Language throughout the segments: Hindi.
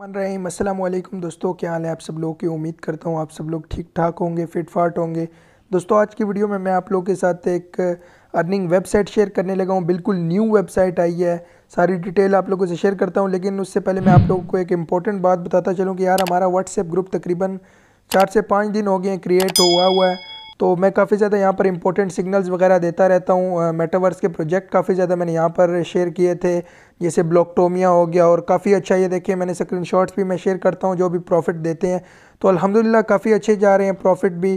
मन रहे असलम दोस्तों क्या हाल है आप सब लोग की उम्मीद करता हूँ आप सब लोग ठीक ठाक होंगे फिट फाट होंगे दोस्तों आज की वीडियो में मैं आप लोगों के साथ एक अर्निंग वेबसाइट शेयर करने लगा हूँ बिल्कुल न्यू वेबसाइट आई है सारी डिटेल आप लोगों से शेयर करता हूँ लेकिन उससे पहले मैं आप लोगों को एक इंपॉर्टेंट बात बताता चलूँ कि यार हमारा व्हाट्सएप ग्रुप तकरीबन चार से पाँच दिन हो गए क्रिएट हुआ हुआ है तो मैं काफ़ी ज़्यादा यहाँ पर इंपॉर्टेंट सिग्नल्स वगैरह देता रहता हूँ मेटावर्स के प्रोजेक्ट काफ़ी ज़्यादा मैंने यहाँ पर शेयर किए थे जैसे ब्लॉकटोमिया हो गया और काफ़ी अच्छा ये देखिए मैंने स्क्रीन भी मैं शेयर करता हूँ जो भी प्रॉफिट देते हैं तो अलहमदिल्ला काफ़ी अच्छे जा रहे हैं प्रॉफिट भी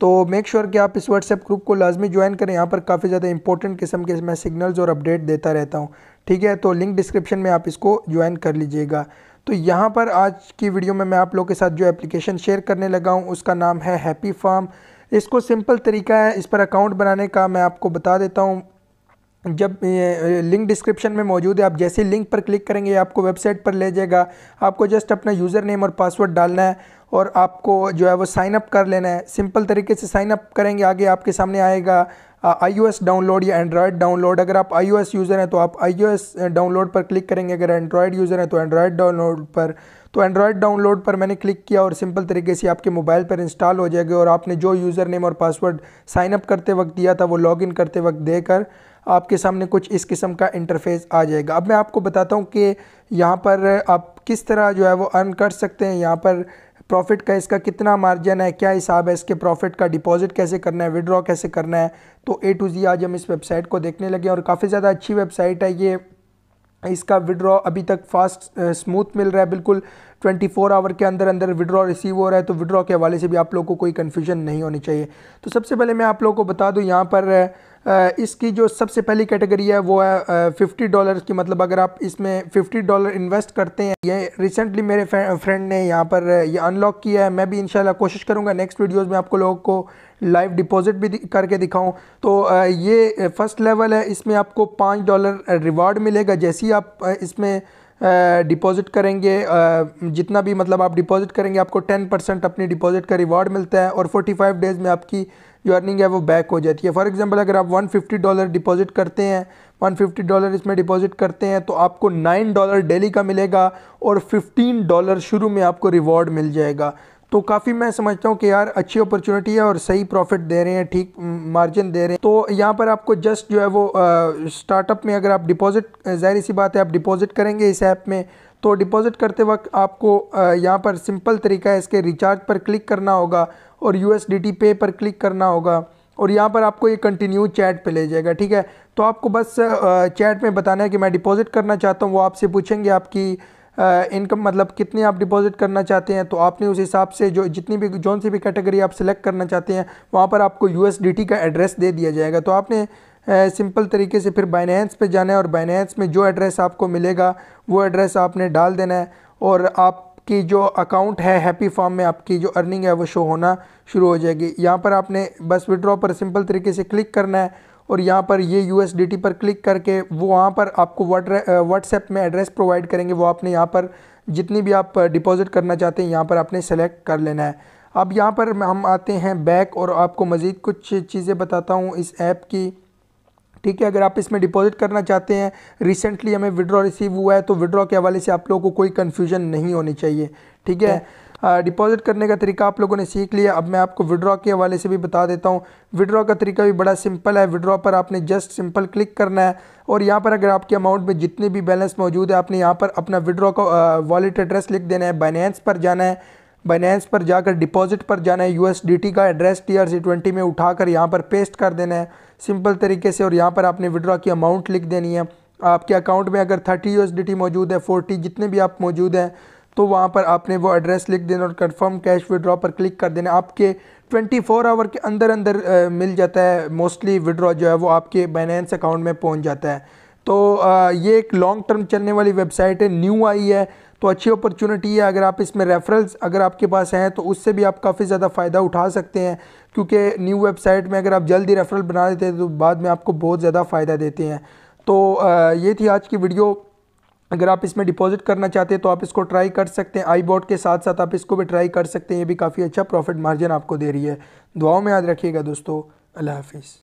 तो मेक श्योर sure कि आप इस व्हाट्सएप ग्रुप को लाजमी ज्वाइन करें यहाँ पर काफ़ी ज़्यादा इंपॉर्टेंट किस्म के मैं सिग्नल्स और अपडेट देता रहता हूँ ठीक है तो लिंक डिस्क्रिप्शन में आप इसको ज्वाइन कर लीजिएगा तो यहाँ पर आज की वीडियो में मैं आप लोग के साथ जो एप्लीकेशन शेयर करने लगा हूँ उसका नाम है हैप्पी फार्म इसको सिंपल तरीका है इस पर अकाउंट बनाने का मैं आपको बता देता हूँ जब लिंक डिस्क्रिप्शन में मौजूद है आप जैसे लिंक पर क्लिक करेंगे आपको वेबसाइट पर ले जाएगा आपको जस्ट अपना यूज़र नेम और पासवर्ड डालना है और आपको जो है वो साइन अप कर लेना है सिंपल तरीके से साइन अप करेंगे आगे आपके सामने आएगा आईओएस डाउनलोड या एंड्रॉयड डाउनलोड अगर आप आईओएस यूज़र हैं तो आप आईओएस डाउनलोड पर क्लिक करेंगे अगर एंड्रॉयड यूज़र हैं तो एंड्रॉयड डाउनलोड पर तो एंड्रॉयड डाउनलोड पर मैंने क्लिक किया और सिंपल तरीके से आपके मोबाइल पर इंस्टॉल हो जाएगा और आपने जो यूज़र नेम और पासवर्ड साइन अप करते वक्त दिया था वो इन करते वक्त देकर आपके सामने कुछ इस किस्म का इंटरफेस आ जाएगा अब मैं आपको बताता हूँ कि यहाँ पर आप किस तरह जो है वो अर्न कर सकते हैं यहाँ पर प्रॉफिट का इसका कितना मार्जिन है क्या हिसाब है इसके प्रॉफिट का डिपॉजिट कैसे करना है विड्रॉ कैसे करना है तो ए टू जी आज हम इस वेबसाइट को देखने लगे और काफ़ी ज़्यादा अच्छी वेबसाइट है ये इसका विड्रॉ अभी तक फास्ट स्मूथ मिल रहा है बिल्कुल 24 आवर के अंदर अंदर विड्रॉ रिसीव हो रहा है तो विड्रॉ के हवाले से भी आप लोगों को कोई कन्फ्यूजन नहीं होनी चाहिए तो सबसे पहले मैं आप लोगों को बता दूँ यहाँ पर इसकी जो सबसे पहली कैटेगरी है वो है फिफ्टी डॉलर की मतलब अगर आप इसमें फिफ्टी डॉलर इन्वेस्ट करते हैं ये रिसेंटली मेरे फ्रेंड ने यहाँ पर ये अनलॉक किया है मैं भी इन कोशिश करूँगा नेक्स्ट वीडियोज़ में आपको लोगों को लाइव डिपॉजिट भी करके दिखाऊं तो ये फ़र्स्ट लेवल है इसमें आपको पाँच डॉलर रिवार्ड मिलेगा जैसे ही आप इसमें डिपॉज़िट करेंगे जितना भी मतलब आप डिपॉज़िट करेंगे आपको टेन परसेंट अपनी डिपॉज़िट का रिवॉर्ड मिलता है और फोर्टी फाइव डेज़ में आपकी जो अर्निंग है वो बैक हो जाती है फॉर एग्जांपल अगर आप 150 डॉलर डिपॉजिट करते हैं 150 डॉलर इसमें डिपॉजिट करते हैं तो आपको 9 डॉलर डेली का मिलेगा और 15 डॉलर शुरू में आपको रिवॉर्ड मिल जाएगा तो काफ़ी मैं समझता हूँ कि यार अच्छी अपॉर्चुनिटी है और सही प्रॉफिट दे रहे हैं ठीक मार्जिन दे रहे हैं तो यहाँ पर आपको जस्ट जो है वो स्टार्टअप में अगर आप डिपॉजिट जाहिर सी बात है आप डिपॉजिट करेंगे इस ऐप में तो डिपॉजिट करते वक्त आपको यहाँ पर सिंपल तरीका है इसके रिचार्ज पर क्लिक करना होगा और यू पे पर क्लिक करना होगा और यहाँ पर आपको ये कंटिन्यू चैट पे ले जाएगा ठीक है तो आपको बस चैट में बताना है कि मैं डिपॉजिट करना चाहता हूँ वो आपसे पूछेंगे आपकी इनकम मतलब कितनी आप डिपॉजिट करना चाहते हैं तो आपने उस हिसाब से जो जितनी भी जौन सी भी कैटेगरी आप सिलेक्ट करना चाहते हैं वहाँ पर आपको यू का एड्रेस दे दिया जाएगा तो आपने सिंपल तरीके से फिर बाइनेंस पे जाना है और बाइनेंस में जो एड्रेस आपको मिलेगा वो एड्रेस आपने डाल देना है और आपकी जो अकाउंट है हैप्पी फॉर्म में आपकी जो अर्निंग है वो शो होना शुरू हो जाएगी यहाँ पर आपने बस विड्रॉ पर सिंपल तरीके से क्लिक करना है और यहाँ पर ये यू पर क्लिक करके वो वहाँ पर आपको व्हाट्सएप uh, में एड्रेस प्रोवाइड करेंगे वो आपने यहाँ पर जितनी भी आप डिपॉज़िट uh, करना चाहते हैं यहाँ पर आपने सेलेक्ट कर लेना है अब यहाँ पर हम आते हैं बैक और आपको मज़ीद कुछ चीज़ें बताता हूँ इस ऐप की ठीक है अगर आप इसमें डिपॉजिट करना चाहते हैं रिसेंटली हमें विड्रॉ रिसीव हुआ है तो विड्रॉ के हवाले से आप लोगों को कोई कन्फ्यूजन नहीं होनी चाहिए ठीक है डिपॉजिट करने का तरीका आप लोगों ने सीख लिया अब मैं आपको विड्रॉ के हवाले से भी बता देता हूँ विड्रॉ का तरीका भी बड़ा सिंपल है विड्रॉ पर आपने जस्ट सिंपल क्लिक करना है और यहाँ पर अगर आपके अमाउंट में जितने भी बैलेंस मौजूद है आपने यहाँ पर अपना विड्रॉ का वॉलेट एड्रेस लिख देना है बाइनेंस पर जाना है बाइनेंस पर जाकर डिपॉजिट पर जाना है यूएसडीटी का address T R C twenty में उठाकर यहाँ पर पेस्ट कर देना है सिंपल तरीके से और यहाँ पर आपने विड्रॉ की अमाउंट लिख देनी है आपके अकाउंट में अगर थर्टी यू मौजूद है फोर्टी जितने भी आप मौजूद हैं तो वहाँ पर आपने वो एड्रेस लिख देना और कन्फर्म कैश विड्रॉ पर क्लिक कर देना आपके 24 आवर के अंदर अंदर आ, मिल जाता है मोस्टली विड्रॉ जो है वो आपके बाइनेंस अकाउंट में पहुँच जाता है तो आ, ये एक लॉन्ग टर्म चलने वाली वेबसाइट है न्यू आई है तो अच्छी अपॉर्चुनिटी है अगर आप इसमें रेफरल्स अगर आपके पास हैं तो उससे भी आप काफ़ी ज़्यादा फ़ायदा उठा सकते हैं क्योंकि न्यू वेबसाइट में अगर आप जल्दी रेफरल बना देते हैं तो बाद में आपको बहुत ज़्यादा फ़ायदा देते हैं तो ये थी आज की वीडियो अगर आप इसमें डिपॉजिट करना चाहते हैं तो आप इसको ट्राई कर सकते हैं आई बॉट के साथ साथ आप इसको भी ट्राई कर सकते हैं ये भी काफ़ी अच्छा प्रॉफिट मार्जिन आपको दे रही है दुआओं में याद रखिएगा दोस्तों अल्लाह हाफिज़